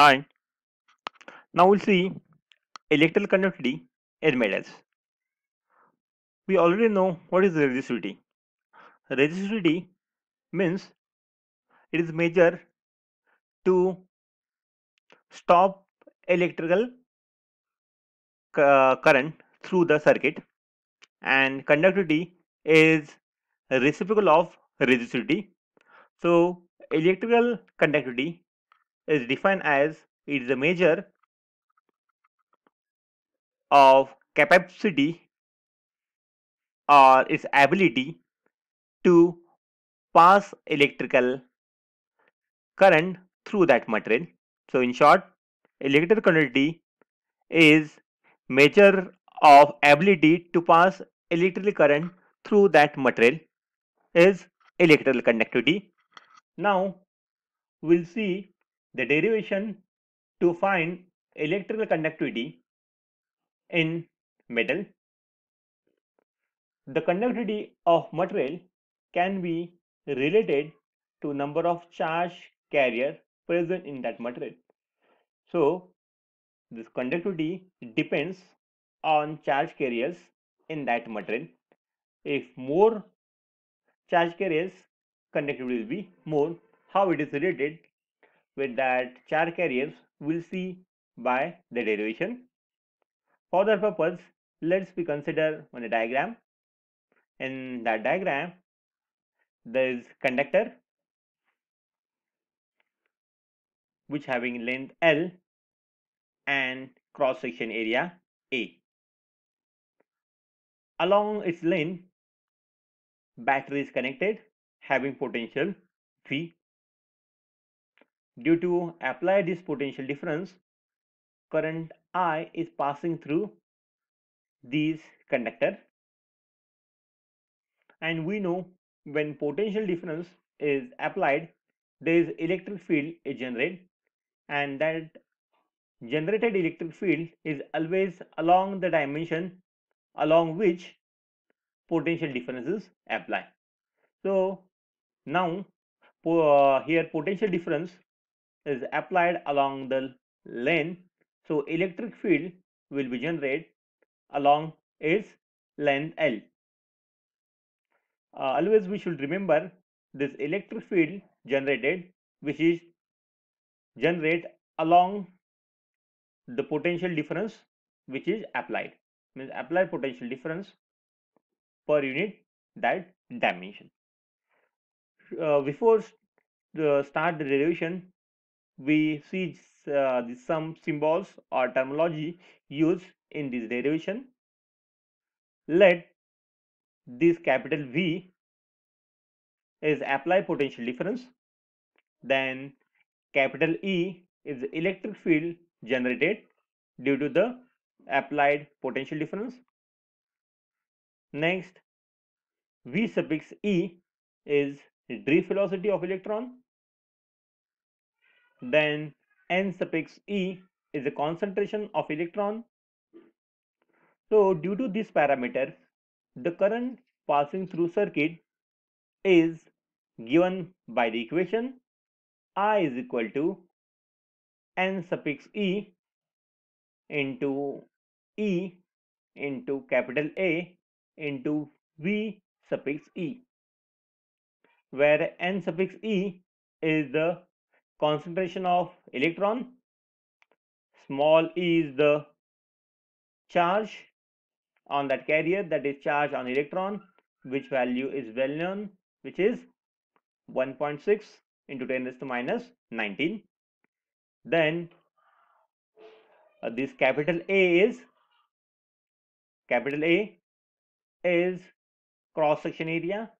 Hi. Now we'll see electrical conductivity as made as. We already know what is resistivity. Resistivity means it is measure to stop electrical current through the circuit and conductivity is reciprocal of resistivity. So electrical conductivity is defined as it is a measure of capacity or its ability to pass electrical current through that material. So in short, electrical conductivity is measure of ability to pass electrical current through that material is electrical conductivity. Now we'll see the derivation to find electrical conductivity in metal. The conductivity of material can be related to number of charge carrier present in that material. So this conductivity depends on charge carriers in that material. If more charge carriers, conductivity will be more. How it is related with that charge carriers we'll see by the derivation. For that purpose, let's we consider on a diagram. In that diagram, there is conductor which having length L and cross section area A. Along its length, battery is connected having potential V Due to apply this potential difference, current I is passing through these conductor and we know when potential difference is applied there is electric field is generated and that generated electric field is always along the dimension along which potential differences apply so now uh, here potential difference is applied along the length, so electric field will be generated along its length L. Uh, always we should remember this electric field generated which is generate along the potential difference which is applied means applied potential difference per unit that dimension uh, before the start the derivation we see uh, some symbols or terminology used in this derivation. Let this capital V is applied potential difference. Then capital E is electric field generated due to the applied potential difference. Next, V suffix E is drift velocity of electron then n suffix e is a concentration of electron so due to this parameter the current passing through circuit is given by the equation i is equal to n suffix e into e into capital A into V suffix E, where N suffix E is the concentration of electron small e is the charge on that carrier that is charge on electron which value is well known which is 1.6 into 10 to minus 19 then uh, this capital A is capital A is cross section area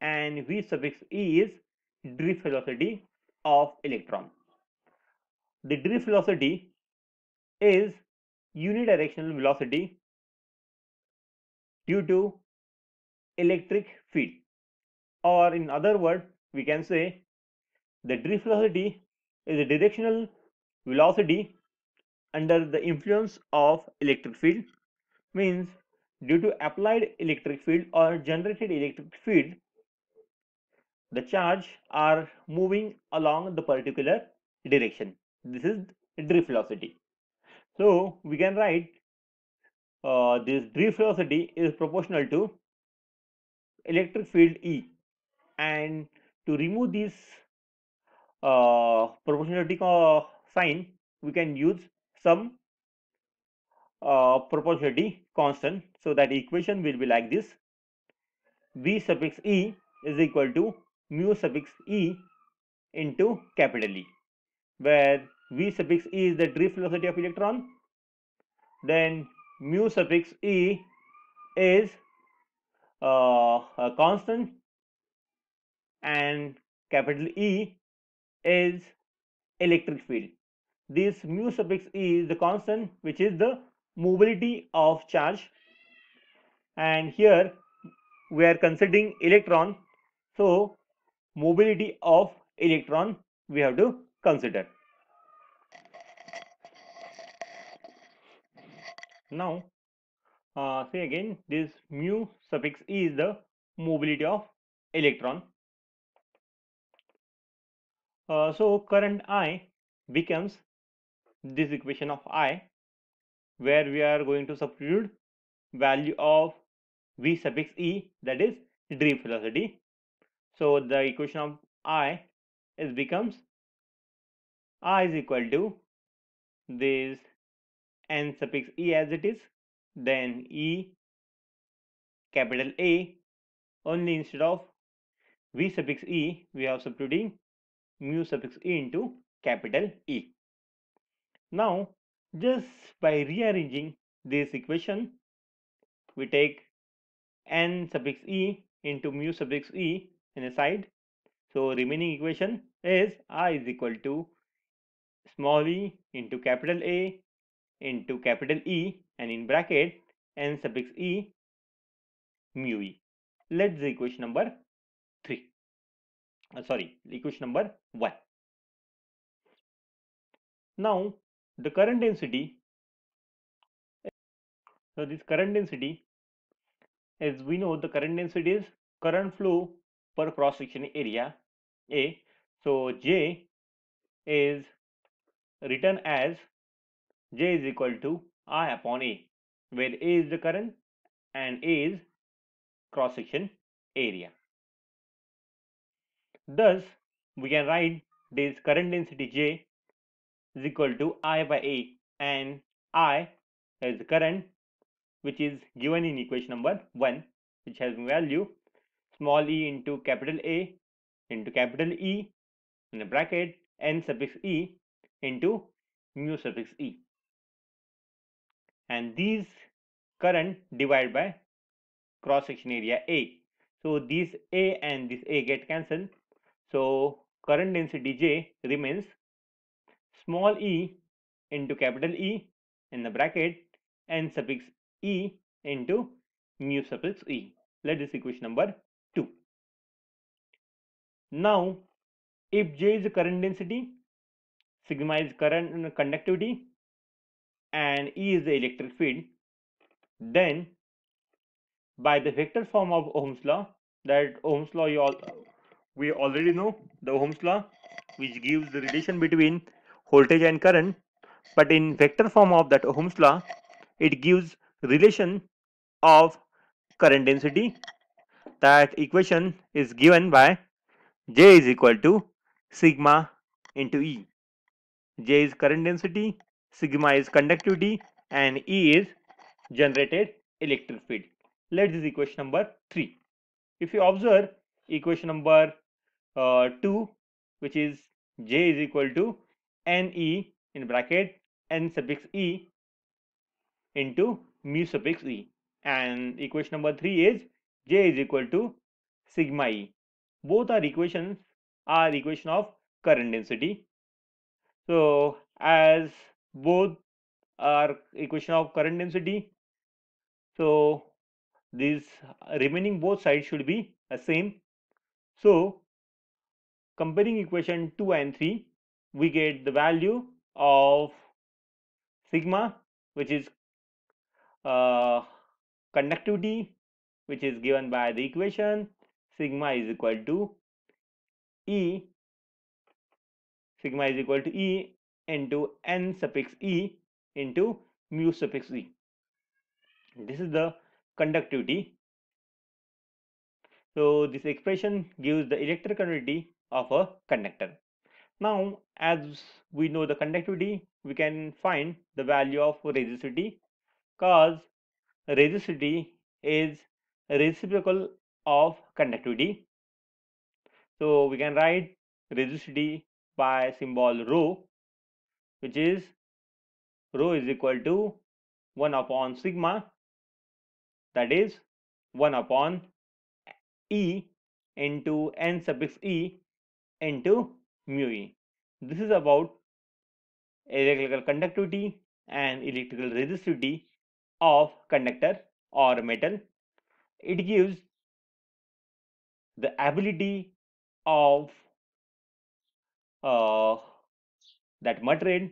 and V suffix E is drift velocity of electron. The drift velocity is unidirectional velocity due to electric field or in other words we can say the drift velocity is a directional velocity under the influence of electric field means due to applied electric field or generated electric field the charge are moving along the particular direction this is drift velocity so we can write uh, this drift velocity is proportional to electric field E and to remove this uh, proportionality uh, sign we can use some uh, proportionality constant so that equation will be like this V suffix E is equal to mu suffix e into capital E where v suffix e is the drift velocity of electron then mu suffix e is uh, a constant and capital E is electric field this mu suffix e is the constant which is the mobility of charge and here we are considering electron so mobility of electron we have to consider. Now, uh, say again, this mu suffix e is the mobility of electron. Uh, so, current I becomes this equation of I where we are going to substitute value of V suffix E that is drift velocity so the equation of I is becomes I is equal to this n suffix E as it is then E capital A only instead of V suffix E we are substituting mu suffix E into capital E. Now just by rearranging this equation we take n suffix E into mu suffix E in a side. So remaining equation is I is equal to small e into capital A into capital E and in bracket n suffix e mu e. Let's the equation number 3. Uh, sorry, equation number 1. Now the current density so this current density as we know the current density is current flow per cross section area A. So J is written as J is equal to I upon A, where A is the current and A is cross section area. Thus, we can write this current density J is equal to I by A and I is the current which is given in equation number 1 which has value small e into capital A into capital E in a bracket n suffix e into mu suffix e. And these current divided by cross section area A. So these A and this A get cancelled. So current density J remains small e into capital E in the bracket n suffix e into mu suffix e. Let this equation number now, if J is current density, sigma is current uh, conductivity, and E is the electric field, then by the vector form of Ohm's law, that Ohm's law you all we already know the Ohm's law, which gives the relation between voltage and current, but in vector form of that Ohm's law, it gives relation of current density. That equation is given by J is equal to sigma into E. J is current density, sigma is conductivity and E is generated electric field. Let this equation number 3. If you observe equation number uh, 2 which is J is equal to NE in bracket N suffix E into mu suffix E and equation number 3 is J is equal to sigma E both are equations are equation of current density so as both are equation of current density so these remaining both sides should be the same so comparing equation 2 and 3 we get the value of sigma which is uh, conductivity which is given by the equation sigma is equal to e sigma is equal to e into n suffix e into mu suffix e. This is the conductivity. So this expression gives the electrical conductivity of a conductor. Now as we know the conductivity we can find the value of resistivity cause resistivity is reciprocal of conductivity. So we can write resistivity by symbol rho, which is rho is equal to 1 upon sigma, that is 1 upon E into N suffix E into mu E. This is about electrical conductivity and electrical resistivity of conductor or metal. It gives the ability of uh, that material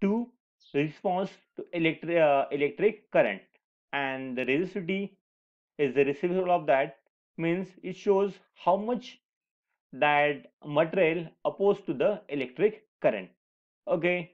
to respond to electric uh, electric current and the resistivity is the reciprocal of that means it shows how much that material opposed to the electric current okay